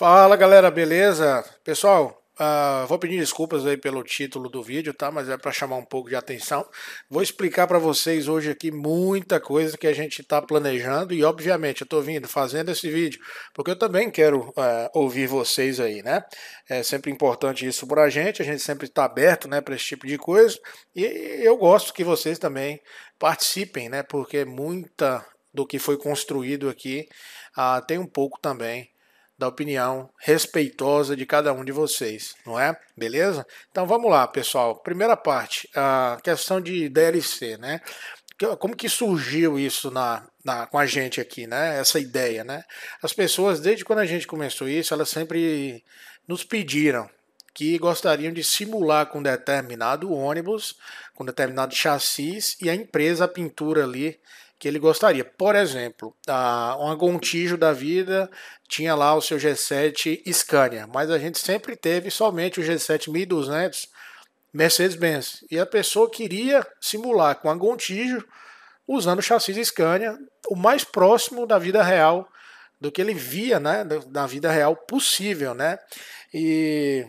Fala galera, beleza? Pessoal, uh, vou pedir desculpas aí pelo título do vídeo, tá? Mas é para chamar um pouco de atenção. Vou explicar para vocês hoje aqui muita coisa que a gente está planejando e, obviamente, eu estou vindo fazendo esse vídeo porque eu também quero uh, ouvir vocês aí, né? É sempre importante isso para a gente, a gente sempre está aberto, né, para esse tipo de coisa e eu gosto que vocês também participem, né? Porque muita do que foi construído aqui uh, tem um pouco também da opinião respeitosa de cada um de vocês, não é? Beleza? Então vamos lá, pessoal. Primeira parte, a questão de DLC, né? Como que surgiu isso na, na, com a gente aqui, né? Essa ideia, né? As pessoas, desde quando a gente começou isso, elas sempre nos pediram que gostariam de simular com determinado ônibus, com determinado chassis e a empresa, a pintura ali, que ele gostaria. Por exemplo, a, um Agontijo da vida tinha lá o seu G7 Scania, mas a gente sempre teve somente o G7 1200 Mercedes-Benz. E a pessoa queria simular com a Gontijo usando o chassi Scania, o mais próximo da vida real do que ele via, né, da vida real possível, né? E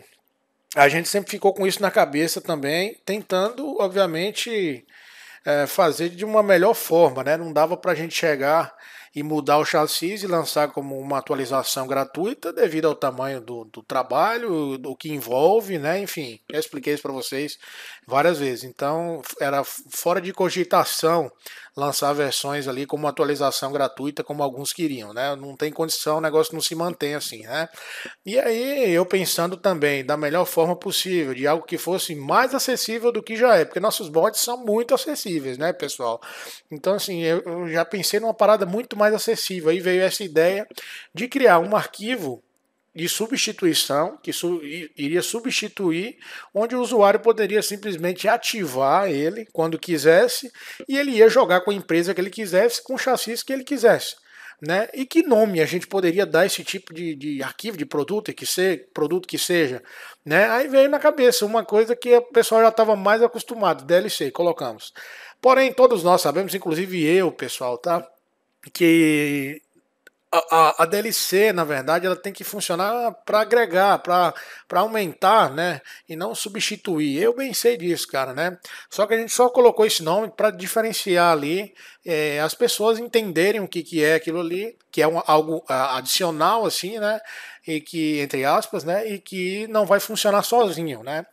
a gente sempre ficou com isso na cabeça também, tentando, obviamente, eh, fazer de uma melhor forma, né? Não dava para a gente chegar e mudar o chassi e lançar como uma atualização gratuita devido ao tamanho do, do trabalho, do que envolve, né? Enfim, eu expliquei isso para vocês várias vezes. Então, era fora de cogitação lançar versões ali como atualização gratuita, como alguns queriam, né? Não tem condição, o negócio não se mantém assim, né? E aí eu pensando também da melhor forma possível, de algo que fosse mais acessível do que já é, porque nossos bots são muito acessíveis, né, pessoal? Então, assim, eu já pensei numa parada muito mais acessível. Aí veio essa ideia de criar um arquivo de substituição, que su iria substituir, onde o usuário poderia simplesmente ativar ele quando quisesse e ele ia jogar com a empresa que ele quisesse, com o chassis que ele quisesse. Né? E que nome a gente poderia dar esse tipo de, de arquivo de produto que seja produto que seja, né? Aí veio na cabeça uma coisa que o pessoal já estava mais acostumado, DLC, colocamos. Porém, todos nós sabemos, inclusive eu, pessoal, tá? que a, a, a, DLC, na verdade, ela tem que funcionar para agregar, para aumentar, né? E não substituir. Eu bem sei disso, cara, né? Só que a gente só colocou esse nome para diferenciar ali é, as pessoas entenderem o que, que é aquilo ali, que é um, algo adicional, assim, né? E que, entre aspas, né? E que não vai funcionar sozinho, né?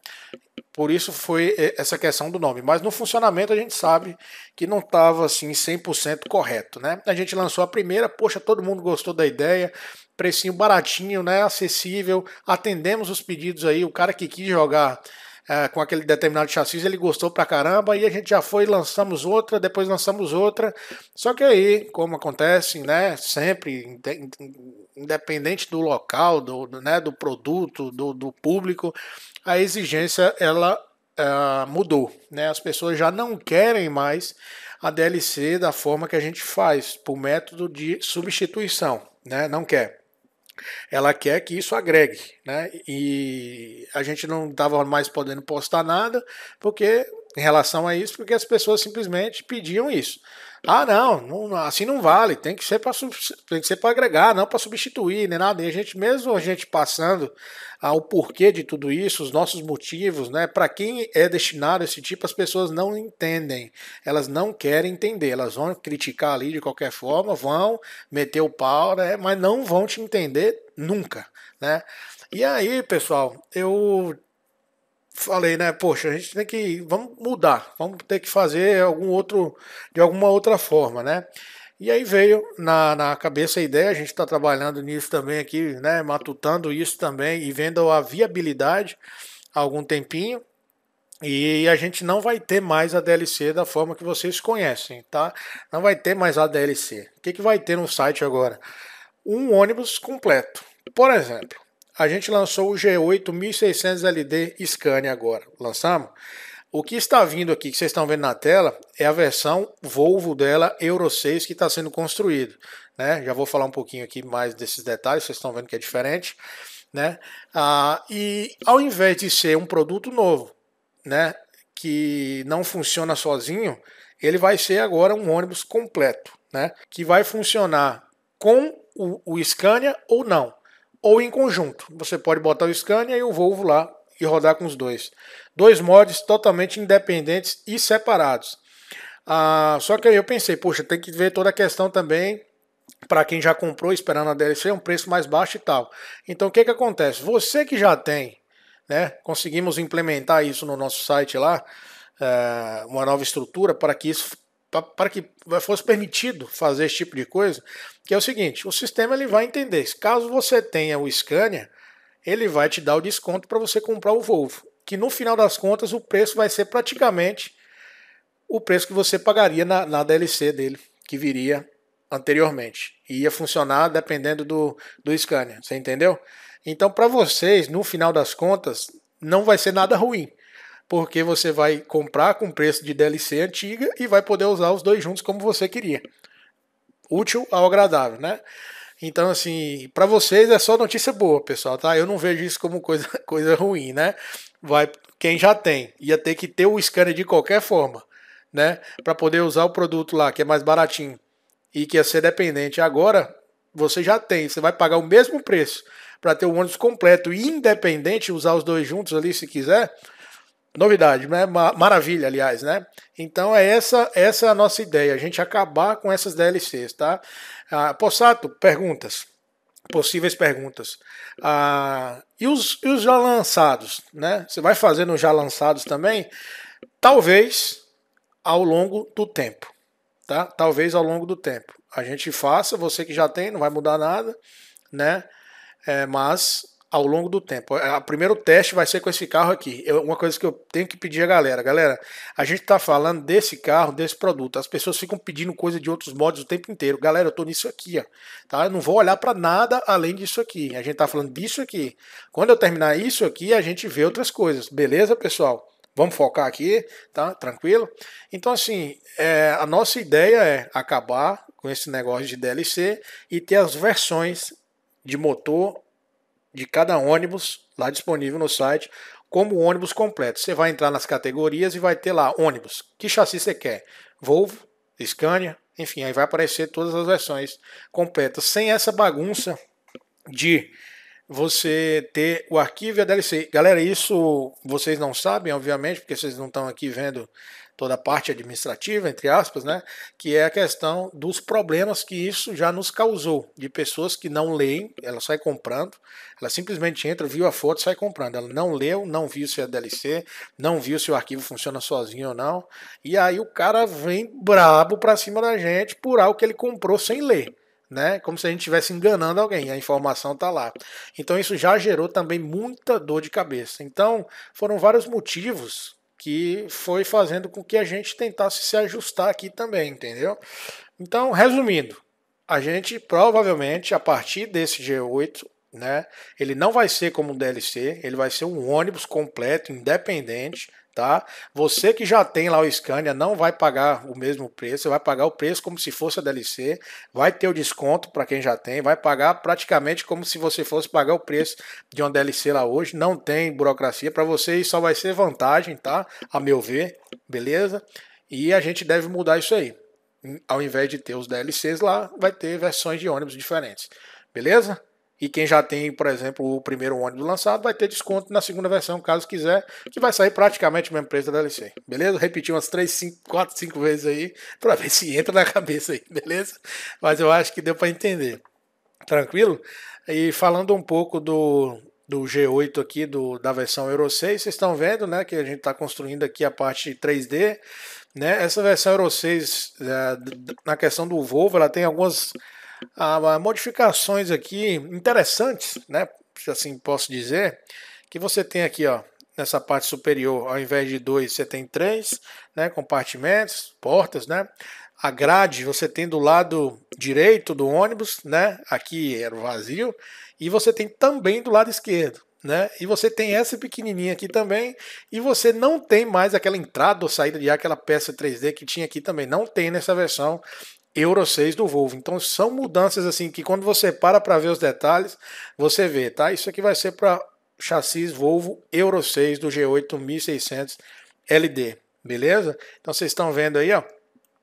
Por isso foi é, essa questão do nome. Mas no funcionamento a gente sabe que não estava assim 100% correto, né? A gente lançou a primeira, poxa, todo mundo gostou da ideia, precinho baratinho, né? Acessível, atendemos os pedidos aí, o cara que quis jogar é, com aquele determinado chassi, ele gostou pra caramba, e a gente já foi, lançamos outra, depois lançamos outra. Só que aí, como acontece, né, sempre, independente do local, do, né, do produto, do, do público, a exigência ela é, mudou, né? As pessoas já não querem mais a DLC da forma que a gente faz, por método de substituição, né? Não quer ela quer que isso agregue, né? E a gente não estava mais podendo postar nada, porque em relação a isso, porque as pessoas simplesmente pediam isso. Ah, não, não assim não vale, tem que ser para tem que ser para agregar, não para substituir, nem nada. E a gente mesmo a gente passando ao porquê de tudo isso, os nossos motivos, né? Para quem é destinado esse tipo, as pessoas não entendem. Elas não querem entender, elas vão criticar ali de qualquer forma, vão meter o pau, né? Mas não vão te entender nunca, né? E aí, pessoal, eu falei, né? Poxa, a gente tem que vamos mudar, vamos ter que fazer algum outro de alguma outra forma, né? E aí veio na, na cabeça a ideia, a gente está trabalhando nisso também aqui, né? Matutando isso também e vendo a viabilidade há algum tempinho. E a gente não vai ter mais a DLC da forma que vocês conhecem, tá? Não vai ter mais a DLC. O que, que vai ter no site agora? Um ônibus completo. Por exemplo, a gente lançou o G8 1600 LD Scania agora. Lançamos? O que está vindo aqui, que vocês estão vendo na tela, é a versão Volvo dela Euro 6 que está sendo construído. Né? Já vou falar um pouquinho aqui mais desses detalhes, vocês estão vendo que é diferente. Né? Ah, e ao invés de ser um produto novo, né, que não funciona sozinho, ele vai ser agora um ônibus completo, né, que vai funcionar com o, o Scania ou não ou em conjunto. Você pode botar o Scania e o Volvo lá e rodar com os dois. Dois mods totalmente independentes e separados. Ah, só que aí eu pensei, poxa, tem que ver toda a questão também para quem já comprou esperando a DLC, um preço mais baixo e tal. Então o que, que acontece? Você que já tem, né? Conseguimos implementar isso no nosso site lá, eh, uma nova estrutura para que isso para que fosse permitido fazer esse tipo de coisa, que é o seguinte, o sistema ele vai entender, caso você tenha o Scania, ele vai te dar o desconto para você comprar o Volvo, que no final das contas o preço vai ser praticamente o preço que você pagaria na, na DLC dele, que viria anteriormente. E ia funcionar dependendo do, do Scania, você entendeu? Então para vocês, no final das contas, não vai ser nada ruim porque você vai comprar com preço de DLC antiga e vai poder usar os dois juntos como você queria. Útil ao agradável, né? Então, assim, para vocês é só notícia boa, pessoal, tá? Eu não vejo isso como coisa, coisa ruim, né? Vai, quem já tem, ia ter que ter o scanner de qualquer forma, né? Para poder usar o produto lá, que é mais baratinho e que ia ser dependente. Agora, você já tem, você vai pagar o mesmo preço para ter o ônibus completo e independente, usar os dois juntos ali se quiser Novidade, né? Maravilha, aliás, né? Então é essa essa é a nossa ideia, a gente acabar com essas DLCs, tá? Ah, Possato, perguntas. Possíveis perguntas. Ah, e, os, e os já lançados, né? Você vai fazendo os já lançados também? Talvez ao longo do tempo, tá? Talvez ao longo do tempo. A gente faça, você que já tem, não vai mudar nada, né? É, mas ao longo do tempo. O é, primeiro teste vai ser com esse carro aqui. Eu, uma coisa que eu tenho que pedir a galera, galera, a gente está falando desse carro, desse produto. As pessoas ficam pedindo coisa de outros modos o tempo inteiro. Galera, eu estou nisso aqui, ó, tá? Eu não vou olhar para nada além disso aqui. A gente está falando disso aqui. Quando eu terminar isso aqui, a gente vê outras coisas. Beleza, pessoal? Vamos focar aqui, tá? Tranquilo? Então, assim, é, a nossa ideia é acabar com esse negócio de DLC e ter as versões de motor de cada ônibus lá disponível no site, como ônibus completo. Você vai entrar nas categorias e vai ter lá ônibus. Que chassi você quer? Volvo, Scania, enfim, aí vai aparecer todas as versões completas, sem essa bagunça de você ter o arquivo e a DLC. Galera, isso vocês não sabem, obviamente, porque vocês não estão aqui vendo toda a parte administrativa, entre aspas, né, que é a questão dos problemas que isso já nos causou, de pessoas que não leem, ela sai comprando, ela simplesmente entra, viu a foto, sai comprando. Ela não leu, não viu se é DLC, não viu se o arquivo funciona sozinho ou não. E aí o cara vem brabo para cima da gente por algo que ele comprou sem ler né? Como se a gente estivesse enganando alguém, a informação está lá. Então isso já gerou também muita dor de cabeça. Então foram vários motivos que foi fazendo com que a gente tentasse se ajustar aqui também, entendeu? Então, resumindo, a gente provavelmente a partir desse G8 né? Ele não vai ser como um DLC, ele vai ser um ônibus completo, independente, tá? Você que já tem lá o Scania não vai pagar o mesmo preço, você vai pagar o preço como se fosse a DLC, vai ter o desconto para quem já tem, vai pagar praticamente como se você fosse pagar o preço de uma DLC lá hoje, não tem burocracia para vocês, só vai ser vantagem, tá? A meu ver, beleza? E a gente deve mudar isso aí. Ao invés de ter os DLCs lá, vai ter versões de ônibus diferentes. Beleza? E quem já tem, por exemplo, o primeiro ônibus lançado vai ter desconto na segunda versão, caso quiser, que vai sair praticamente o mesmo preço da DLC. Beleza? Repetir umas 3, 5, 4, 5 vezes aí, para ver se entra na cabeça aí, beleza? Mas eu acho que deu para entender. Tranquilo? E falando um pouco do, do G8 aqui, do, da versão Euro 6, vocês estão vendo, né, que a gente está construindo aqui a parte 3D, né? Essa versão Euro 6, é, na questão do Volvo, ela tem algumas ah, modificações aqui interessantes, né? Assim posso dizer, que você tem aqui, ó, nessa parte superior, ao invés de dois, você tem três, né? Compartimentos, portas, né? A grade você tem do lado direito do ônibus, né? Aqui era vazio, e você tem também do lado esquerdo. Né? E você tem essa pequenininha aqui também, e você não tem mais aquela entrada ou saída de ar, aquela peça 3D que tinha aqui também, não tem nessa versão Euro 6 do Volvo. Então são mudanças assim que quando você para para ver os detalhes, você vê, tá? Isso aqui vai ser para chassis Volvo Euro 6 do G8 1600 LD, beleza? Então vocês estão vendo aí, ó,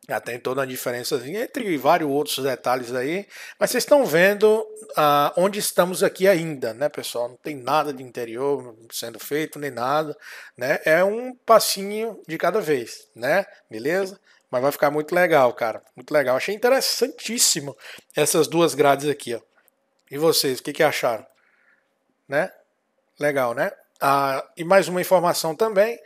já tem toda a diferença entre vários outros detalhes aí, mas vocês estão vendo ah, onde estamos aqui ainda, né, pessoal? Não tem nada de interior sendo feito, nem nada, né? É um passinho de cada vez, né? Beleza? Mas vai ficar muito legal, cara. Muito legal. Achei interessantíssimo essas duas grades aqui, ó. E vocês, o que, que acharam? Né? Legal, né? Ah, e mais uma informação também.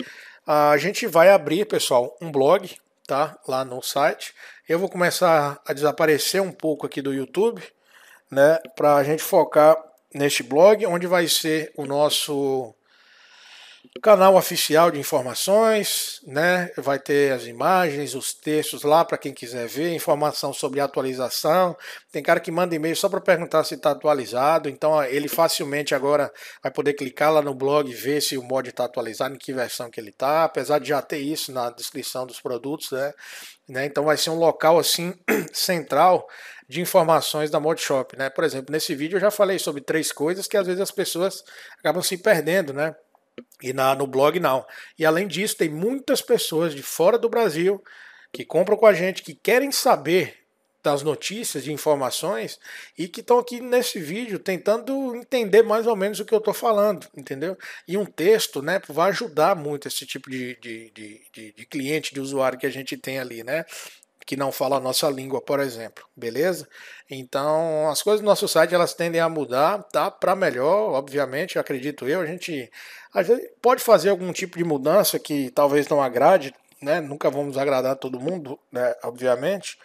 Ah, a gente vai abrir, pessoal, um blog, tá? Lá no site. Eu vou começar a desaparecer um pouco aqui do YouTube, né? Para a gente focar neste blog, onde vai ser o nosso canal oficial de informações, né? Vai ter as imagens, os textos lá para quem quiser ver, informação sobre atualização. Tem cara que manda e-mail só para perguntar se está atualizado, então ele facilmente agora vai poder clicar lá no blog e ver se o mod está atualizado, em que versão que ele está, apesar de já ter isso na descrição dos produtos, né? né? Então vai ser um local assim central de informações da Modshop, né? Por exemplo, nesse vídeo eu já falei sobre três coisas que às vezes as pessoas acabam se perdendo, né? E na, no blog não. E além disso, tem muitas pessoas de fora do Brasil que compram com a gente, que querem saber das notícias, de informações e que estão aqui nesse vídeo tentando entender mais ou menos o que eu estou falando, entendeu? E um texto, né, vai ajudar muito esse tipo de, de, de, de, cliente, de usuário que a gente tem ali, né? que não fala a nossa língua, por exemplo, beleza? Então, as coisas do nosso site elas tendem a mudar, tá? Para melhor, obviamente, acredito eu. A gente pode fazer algum tipo de mudança que talvez não agrade, né? Nunca vamos agradar todo mundo, né? Obviamente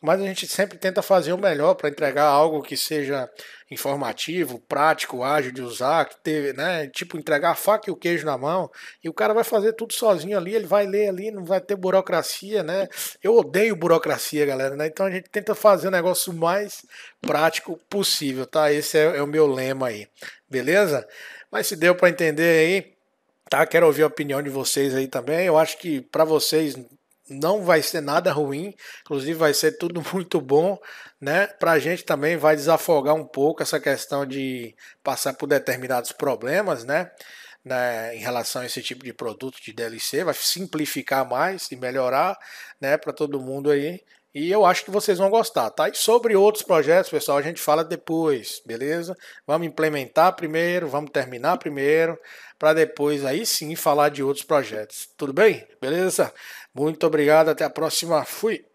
mas a gente sempre tenta fazer o melhor para entregar algo que seja informativo, prático, ágil de usar, que teve, né? Tipo, entregar a faca e o queijo na mão, e o cara vai fazer tudo sozinho ali, ele vai ler ali, não vai ter burocracia, né? Eu odeio burocracia, galera, né? Então a gente tenta fazer o negócio mais prático possível, tá? Esse é, é o meu lema aí, beleza? Mas se deu para entender aí, tá? Quero ouvir a opinião de vocês aí também. Eu acho que para vocês não vai ser nada ruim, inclusive vai ser tudo muito bom, né? Para a gente também vai desafogar um pouco essa questão de passar por determinados problemas, né? Né, em relação a esse tipo de produto de DLC, vai simplificar mais e melhorar, né, para todo mundo aí e eu acho que vocês vão gostar, tá? E sobre outros projetos, pessoal, a gente fala depois, beleza? Vamos implementar primeiro, vamos terminar primeiro, para depois aí sim falar de outros projetos. Tudo bem? Beleza? Muito obrigado, até a próxima. Fui!